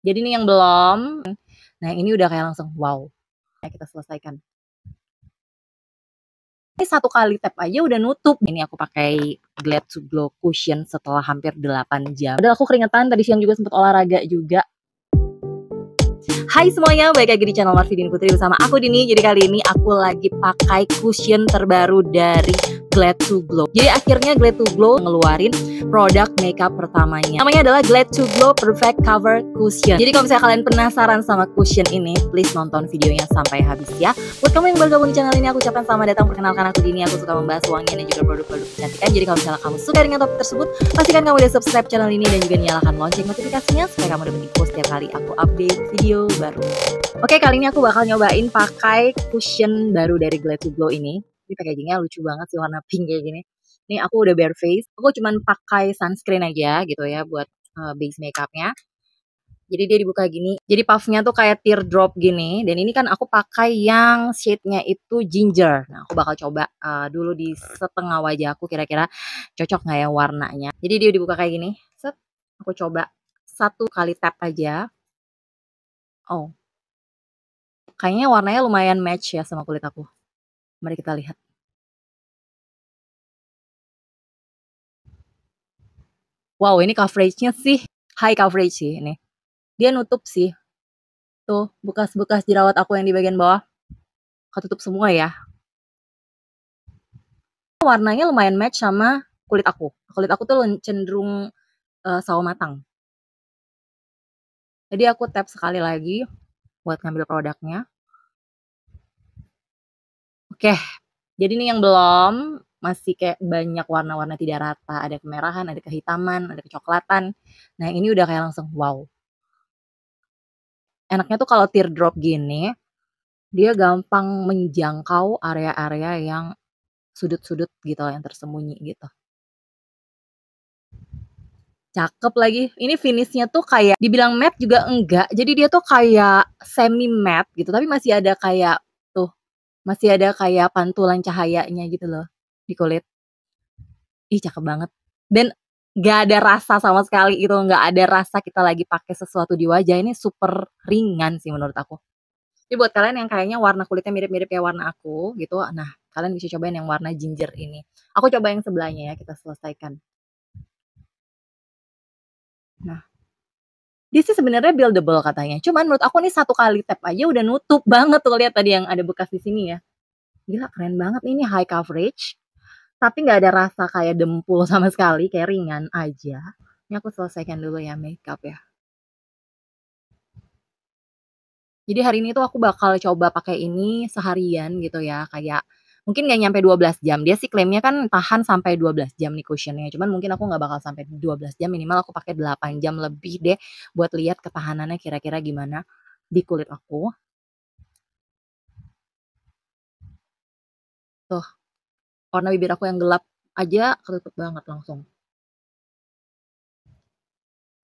Jadi ini yang belum, nah ini udah kayak langsung wow. Nah, kita selesaikan. Ini satu kali tap aja udah nutup. Ini aku pakai Glad to Glow Cushion setelah hampir 8 jam. Udah aku keringetan, tadi siang juga sempat olahraga juga. Hai semuanya, balik lagi di channel Marvidin Putri bersama aku Dini. Jadi kali ini aku lagi pakai cushion terbaru dari Glad to Glow. Jadi akhirnya Glad to Glow ngeluarin produk makeup pertamanya. Namanya adalah Glad to Glow Perfect Cover Cushion. Jadi kalau misalnya kalian penasaran sama cushion ini, please nonton videonya sampai habis ya. Buat kamu yang baru gabung di channel ini, aku ucapkan selamat datang. Perkenalkan aku Dini, aku suka membahas wangi dan juga produk-produk kecantikan. Jadi kalau misalnya kamu suka dengan topik tersebut, pastikan kamu udah subscribe channel ini dan juga nyalakan lonceng notifikasinya supaya kamu dapat info setiap kali aku update video baru. Oke, kali ini aku bakal nyobain pakai cushion baru dari Glad to Glow ini. Ini packagingnya lucu banget sih warna pink kayak gini. Ini aku udah bare face. Aku cuman pakai sunscreen aja gitu ya buat uh, base makeupnya. Jadi dia dibuka gini. Jadi puffnya tuh kayak teardrop gini. Dan ini kan aku pakai yang shade-nya itu ginger. Nah aku bakal coba uh, dulu di setengah wajah aku kira-kira cocok nggak ya warnanya. Jadi dia dibuka kayak gini. Set. Aku coba satu kali tap aja. Oh. Kayaknya warnanya lumayan match ya sama kulit aku. Mari kita lihat. Wow, ini coveragenya sih high coverage sih ini. Dia nutup sih. Tuh, bekas-bekas jerawat aku yang di bagian bawah. Ketutup semua ya. Warnanya lumayan match sama kulit aku. Kulit aku tuh cenderung uh, sawo matang. Jadi aku tap sekali lagi buat ngambil produknya. Oke, jadi ini yang belum masih kayak banyak warna-warna tidak rata, ada kemerahan, ada kehitaman, ada kecoklatan. Nah, ini udah kayak langsung wow. Enaknya tuh kalau teardrop gini, dia gampang menjangkau area-area yang sudut-sudut gitu yang tersembunyi gitu. Cakep lagi. Ini finishnya tuh kayak dibilang matte juga enggak. Jadi dia tuh kayak semi matte gitu, tapi masih ada kayak masih ada kayak pantulan cahayanya gitu loh di kulit. Ih cakep banget. Dan gak ada rasa sama sekali itu nggak ada rasa kita lagi pakai sesuatu di wajah ini super ringan sih menurut aku jadi buat kalian yang kayaknya warna kulitnya mirip-mirip kayak warna aku gitu nah kalian bisa cobain yang warna ginger ini aku coba yang sebelahnya ya kita selesaikan nah dia sih sebenarnya buildable katanya. Cuman menurut aku nih satu kali tap aja udah nutup banget tuh lihat tadi yang ada bekas di sini ya. Gila keren banget ini high coverage. Tapi nggak ada rasa kayak dempul sama sekali, kayak ringan aja. Ini aku selesaikan dulu ya makeup ya. Jadi hari ini tuh aku bakal coba pakai ini seharian gitu ya, kayak mungkin nggak nyampe 12 jam. Dia sih klaimnya kan tahan sampai 12 jam nih cushionnya. Cuman mungkin aku nggak bakal sampai 12 jam minimal aku pakai 8 jam lebih deh buat lihat ketahanannya kira-kira gimana di kulit aku. Tuh, warna bibir aku yang gelap aja ketutup banget langsung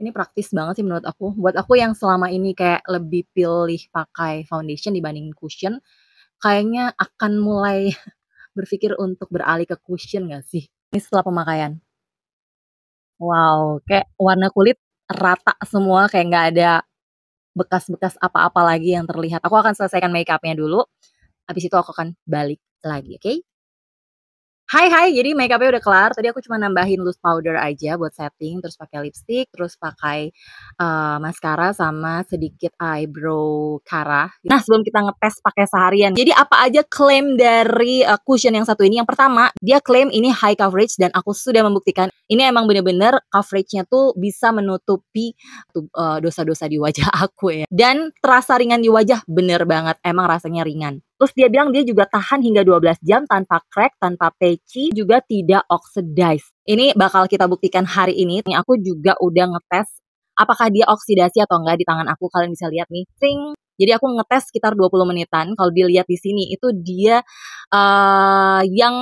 ini praktis banget sih menurut aku. Buat aku yang selama ini kayak lebih pilih pakai foundation dibanding cushion, kayaknya akan mulai berpikir untuk beralih ke cushion gak sih? Ini setelah pemakaian. Wow, kayak warna kulit rata semua kayak nggak ada bekas-bekas apa-apa lagi yang terlihat. Aku akan selesaikan makeupnya dulu. Habis itu aku akan balik lagi, oke? Okay? Hai hai, jadi makeupnya udah kelar. Tadi aku cuma nambahin loose powder aja buat setting, terus pakai lipstick, terus pakai uh, mascara sama sedikit eyebrow kara. Nah, sebelum kita ngetes pakai seharian. Jadi apa aja klaim dari uh, cushion yang satu ini? Yang pertama, dia klaim ini high coverage dan aku sudah membuktikan ini emang bener-bener coverage-nya tuh bisa menutupi eh, dosa-dosa uh, dosa -dosa di wajah aku ya. Dan terasa ringan di wajah, bener banget. Emang rasanya ringan. Terus dia bilang dia juga tahan hingga 12 jam tanpa crack, tanpa peci, juga tidak oxidize. Ini bakal kita buktikan hari ini. Ini aku juga udah ngetes apakah dia oksidasi atau enggak di tangan aku. Kalian bisa lihat nih, ting. Jadi aku ngetes sekitar 20 menitan. Kalau dilihat di sini itu dia uh, yang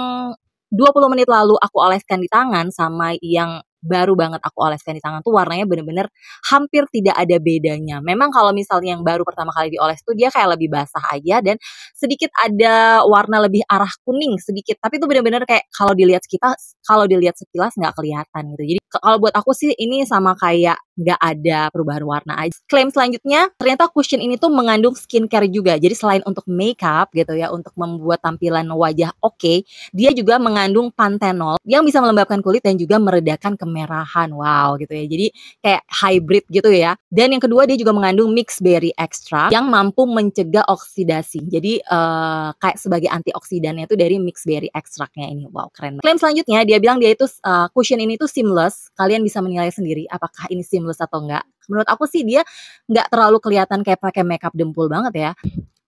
20 menit lalu aku oleskan di tangan sama yang baru banget aku oleskan di tangan tuh warnanya bener-bener hampir tidak ada bedanya. Memang kalau misalnya yang baru pertama kali dioles tuh dia kayak lebih basah aja dan sedikit ada warna lebih arah kuning sedikit. Tapi itu bener-bener kayak kalau dilihat kita kalau dilihat sekilas nggak kelihatan gitu. Jadi kalau buat aku sih ini sama kayak nggak ada perubahan warna aja. Klaim selanjutnya ternyata cushion ini tuh mengandung skincare juga. Jadi selain untuk makeup gitu ya untuk membuat tampilan wajah oke, okay, dia juga mengandung pantenol yang bisa melembabkan kulit dan juga meredakan kemerahan kemerahan. Wow, gitu ya. Jadi kayak hybrid gitu ya. Dan yang kedua dia juga mengandung mixed berry extract yang mampu mencegah oksidasi. Jadi uh, kayak sebagai antioksidannya itu dari mixed berry extractnya ini. Wow, keren. Klaim selanjutnya dia bilang dia itu uh, cushion ini tuh seamless. Kalian bisa menilai sendiri apakah ini seamless atau enggak. Menurut aku sih dia nggak terlalu kelihatan kayak pakai makeup dempul banget ya.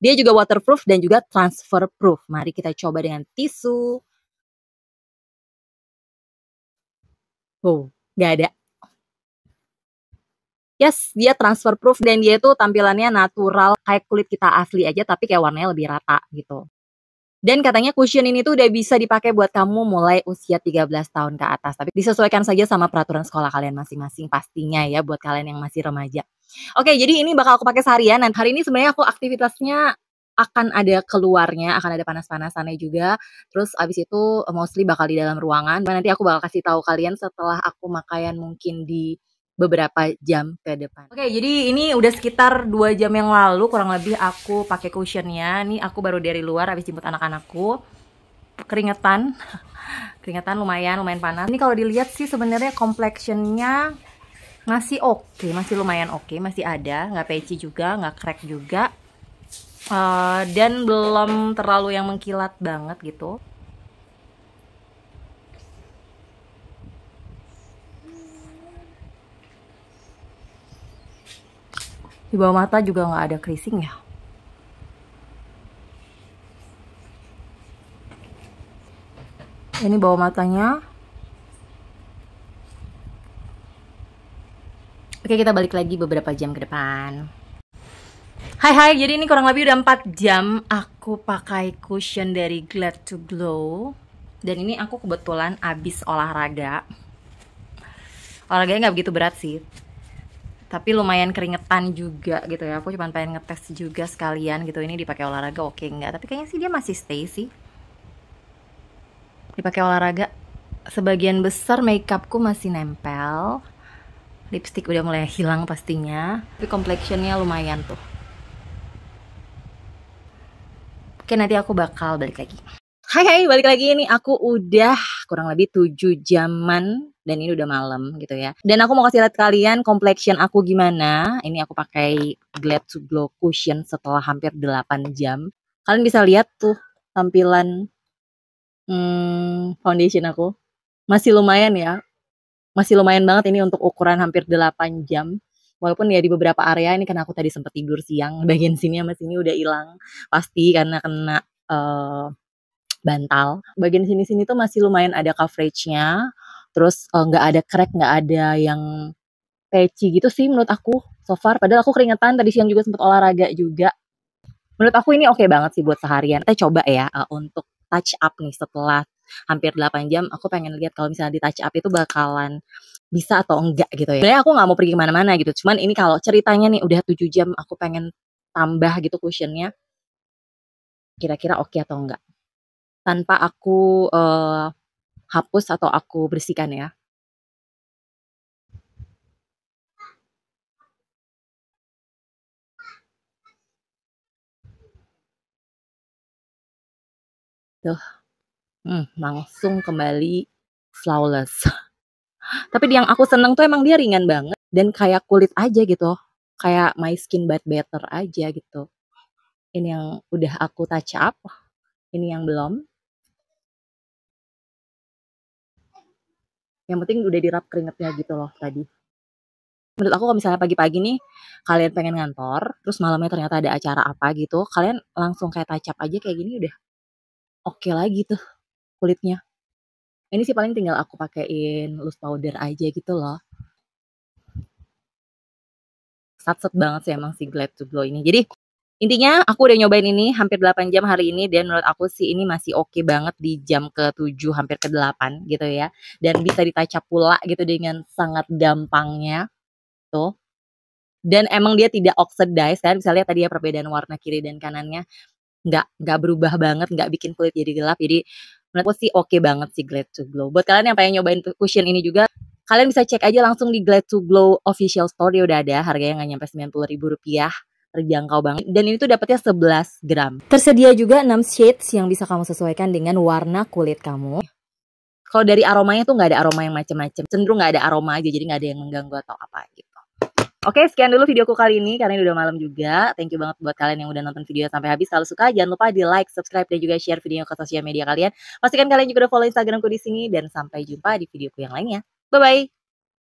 Dia juga waterproof dan juga transfer proof. Mari kita coba dengan tisu. Tuh, nggak ada. Yes, dia transfer proof dan dia itu tampilannya natural kayak kulit kita asli aja tapi kayak warnanya lebih rata gitu. Dan katanya cushion ini tuh udah bisa dipakai buat kamu mulai usia 13 tahun ke atas. Tapi disesuaikan saja sama peraturan sekolah kalian masing-masing pastinya ya buat kalian yang masih remaja. Oke, jadi ini bakal aku pakai seharian. Dan hari ini sebenarnya aku aktivitasnya akan ada keluarnya, akan ada panas-panasannya juga. Terus abis itu eh, mostly bakal di dalam ruangan. Nah, nanti aku bakal kasih tahu kalian setelah aku makaian mungkin di beberapa jam ke depan. Oke, jadi ini udah sekitar dua jam yang lalu kurang lebih aku pakai cushionnya. Ini aku baru dari luar abis jemput anak-anakku. Keringetan, keringetan lumayan, lumayan panas. Ini kalau dilihat sih sebenarnya complexionnya masih oke, okay, masih lumayan oke, okay, masih ada, nggak peci juga, nggak crack juga uh, dan belum terlalu yang mengkilat banget gitu di bawah mata juga nggak ada creasing ya ini bawah matanya oke kita balik lagi beberapa jam ke depan Hai hai, jadi ini kurang lebih udah 4 jam aku pakai cushion dari Glad to Glow Dan ini aku kebetulan abis olahraga Olahraganya gak begitu berat sih Tapi lumayan keringetan juga gitu ya Aku cuma pengen ngetes juga sekalian gitu Ini dipakai olahraga oke okay, nggak Tapi kayaknya sih dia masih stay sih Dipakai olahraga Sebagian besar makeupku masih nempel Lipstick udah mulai hilang pastinya Tapi complexionnya lumayan tuh Oke, nanti aku bakal balik lagi. Hai hai, balik lagi ini aku udah kurang lebih 7 jaman dan ini udah malam gitu ya. Dan aku mau kasih lihat kalian complexion aku gimana. Ini aku pakai Glad to Glow Cushion setelah hampir 8 jam. Kalian bisa lihat tuh tampilan hmm, foundation aku. Masih lumayan ya. Masih lumayan banget ini untuk ukuran hampir 8 jam walaupun ya di beberapa area ini karena aku tadi sempat tidur siang bagian sini sama sini udah hilang pasti karena kena uh, bantal bagian sini sini tuh masih lumayan ada coveragenya terus eh, nggak uh, ada crack nggak ada yang peci gitu sih menurut aku so far padahal aku keringetan tadi siang juga sempat olahraga juga menurut aku ini oke okay banget sih buat seharian kita coba ya uh, untuk touch up nih setelah hampir 8 jam aku pengen lihat kalau misalnya di touch up itu bakalan bisa atau enggak gitu ya. Sebenarnya aku nggak mau pergi kemana-mana gitu. Cuman ini kalau ceritanya nih udah 7 jam aku pengen tambah gitu cushionnya. Kira-kira oke okay atau enggak. Tanpa aku uh, hapus atau aku bersihkan ya. Tuh. Hmm, langsung kembali flawless. Tapi yang aku seneng tuh emang dia ringan banget dan kayak kulit aja gitu. Kayak my skin but better aja gitu. Ini yang udah aku touch up, ini yang belum. Yang penting udah dirap keringetnya gitu loh tadi. Menurut aku kalau misalnya pagi-pagi nih kalian pengen ngantor, terus malamnya ternyata ada acara apa gitu, kalian langsung kayak touch up aja kayak gini udah oke okay lagi tuh kulitnya. Ini sih paling tinggal aku pakein loose powder aja gitu loh. Satset banget sih emang si Glad to Glow ini. Jadi intinya aku udah nyobain ini hampir 8 jam hari ini dan menurut aku sih ini masih oke okay banget di jam ke-7 hampir ke-8 gitu ya dan bisa ditacap pula gitu dengan sangat gampangnya tuh dan emang dia tidak oxidized kan bisa lihat tadi ya perbedaan warna kiri dan kanannya nggak nggak berubah banget nggak bikin kulit jadi gelap jadi menurut sih oke okay banget sih Glad to Glow. Buat kalian yang pengen nyobain cushion ini juga, kalian bisa cek aja langsung di Glad to Glow official store udah ada, harganya nggak nyampe sembilan puluh ribu rupiah terjangkau banget dan ini tuh dapatnya 11 gram. Tersedia juga 6 shades yang bisa kamu sesuaikan dengan warna kulit kamu. Kalau dari aromanya tuh nggak ada aroma yang macam-macam, cenderung nggak ada aroma aja jadi nggak ada yang mengganggu atau apa gitu. Oke, sekian dulu videoku kali ini karena ini udah malam juga. Thank you banget buat kalian yang udah nonton video sampai habis. Kalau suka jangan lupa di like, subscribe dan juga share video ke sosial media kalian. Pastikan kalian juga udah follow Instagramku di sini dan sampai jumpa di videoku yang lainnya. Bye bye.